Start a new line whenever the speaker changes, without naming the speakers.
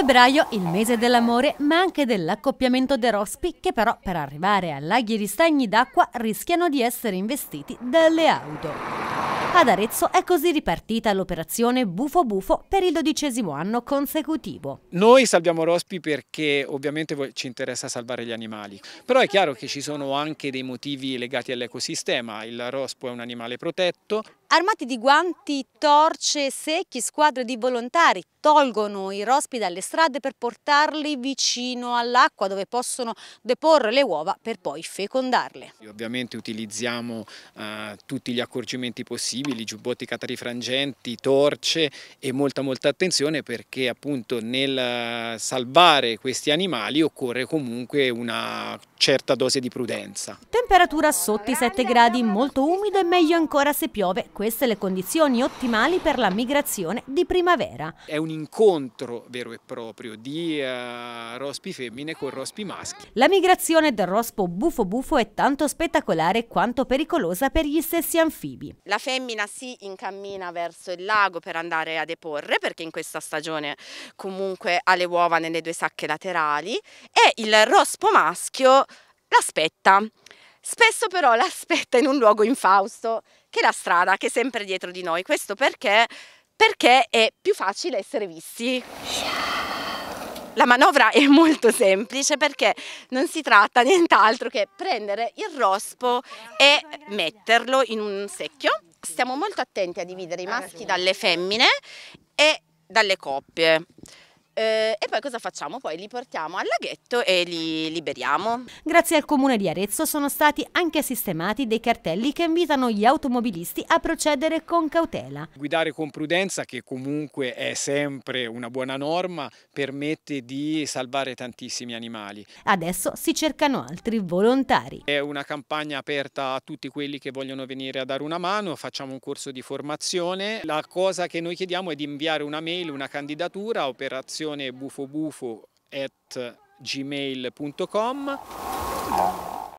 Febbraio, il mese dell'amore, ma anche dell'accoppiamento dei rospi, che però per arrivare a laghi e ristagni d'acqua rischiano di essere investiti dalle auto. Ad Arezzo è così ripartita l'operazione Bufo Bufo per il dodicesimo anno consecutivo.
Noi salviamo rospi perché ovviamente ci interessa salvare gli animali, però è chiaro che ci sono anche dei motivi legati all'ecosistema. Il rospo è un animale protetto,
Armati di guanti, torce, secchi, squadre di volontari tolgono i rospi dalle strade per portarli vicino all'acqua dove possono deporre le uova per poi fecondarle.
Ovviamente utilizziamo eh, tutti gli accorgimenti possibili, giubbotti catarifrangenti, torce e molta molta attenzione perché appunto nel salvare questi animali occorre comunque una certa dose di prudenza.
Temperatura sotto i 7 gradi, molto umido e meglio ancora se piove queste le condizioni ottimali per la migrazione di primavera.
È un incontro vero e proprio di uh, rospi femmine con rospi maschi.
La migrazione del rospo bufo bufo è tanto spettacolare quanto pericolosa per gli stessi anfibi.
La femmina si incammina verso il lago per andare a deporre perché in questa stagione comunque ha le uova nelle due sacche laterali e il rospo maschio l'aspetta Spesso però l'aspetta in un luogo infausto, che è la strada, che è sempre dietro di noi. Questo perché? Perché è più facile essere visti. La manovra è molto semplice perché non si tratta nient'altro che prendere il rospo e metterlo in un secchio. Stiamo molto attenti a dividere i maschi dalle femmine e dalle coppie. Eh, e poi cosa facciamo? Poi li portiamo al laghetto
e li liberiamo. Grazie al comune di Arezzo sono stati anche sistemati dei cartelli che invitano gli automobilisti a procedere con cautela.
Guidare con prudenza, che comunque è sempre una buona norma, permette di salvare tantissimi animali.
Adesso si cercano altri volontari.
È una campagna aperta a tutti quelli che vogliono venire a dare una mano, facciamo un corso di formazione. La cosa che noi chiediamo è di inviare una mail, una candidatura, operazione direzione bufobufo at gmail.com